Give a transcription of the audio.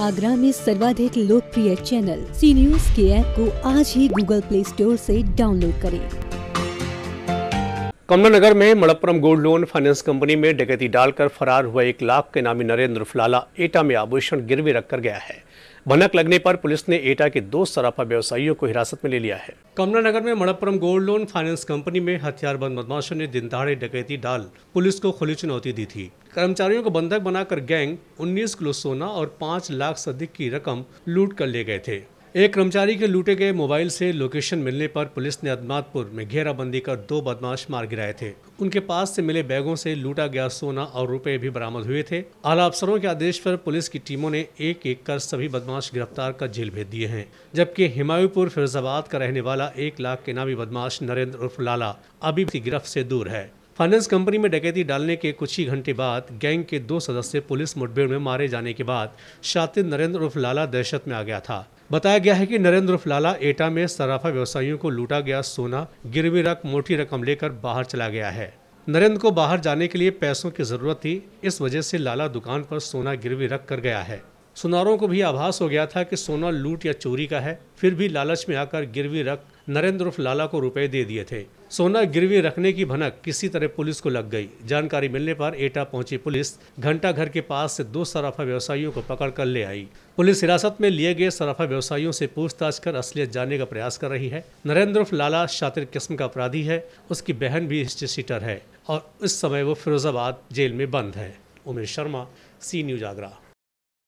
आगरा में सर्वाधिक लोकप्रिय चैनल सी न्यूज के ऐप को आज ही गूगल प्ले स्टोर से डाउनलोड करें नगर में Manappuram gold loan finance company में डकैती डालकर फरार हुआ एक लाख के नामी नरेंद्र फलाला एटा में आभूषण गिरवी रखकर गया है भनक लगने पर पुलिस ने एटा के दो सराफा व्यवसायियों को हिरासत में ले लिया है कमला नगर में Manappuram gold loan finance company में हथियारबंद बदमाशों ने दिन दहाड़े डकैती डाल पुलिस को खुली चुनौती दी थी कर्मचारियों को बंधक बनाकर गैंग 19 किलो सोना और 5 लाख से अधिक की रकम लूट कर ले गए थे एक कर्मचारी के लूटे गए मोबाइल से लोकेशन मिलने पर पुलिस ने अदमातपुर में घेराबंदी कर दो बदमाश मार गिराए थे उनके पास से मिले बैगों से लूटा गया सोना और रुपए भी बरामद हुए थे आला अफसरों के आदेश पर पुलिस की टीमों ने एक एक कर सभी बदमाश गिरफ्तार कर जेल भेज दिए हैं जबकि हिमायूपुर फिरोजाबाद का रहने वाला एक लाख के नामी बदमाश नरेंद्र उर्फ लाला अभी भी गिरफ्त से दूर है फाइनेंस कंपनी में डकैती डालने के कुछ ही घंटे बाद गैंग के दो सदस्य पुलिस मुठभेड़ में मारे जाने के बाद शातिर नरेंद्र उर्फ लाला दहशत में आ गया था बताया गया है कि नरेंद्र फलाला एटा में सराफा व्यवसायियों को लूटा गया सोना गिरवी रख मोटी रकम लेकर बाहर चला गया है नरेंद्र को बाहर जाने के लिए पैसों की जरूरत थी इस वजह से लाला दुकान पर सोना गिरवी रख कर गया है सुनारों को भी आभास हो गया था कि सोना लूट या चोरी का है फिर भी लालच में आकर गिरवी रख नरेंद्र उर्फ लाला को रुपए दे दिए थे सोना गिरवी रखने की भनक किसी तरह पुलिस को लग गई जानकारी मिलने पर एटा पहुंची पुलिस घंटा घर के पास से दो सराफा व्यवसायियों को पकड़ कर ले आई पुलिस हिरासत में लिए गए सराफा व्यवसायियों से पूछताछ कर असलियत जानने का प्रयास कर रही है नरेंद्र उर्फ लाला शातिर किस्म का अपराधी है उसकी बहन भी सीटर है और इस समय वो फिरोजाबाद जेल में बंद है उमेश शर्मा सी न्यूज आगरा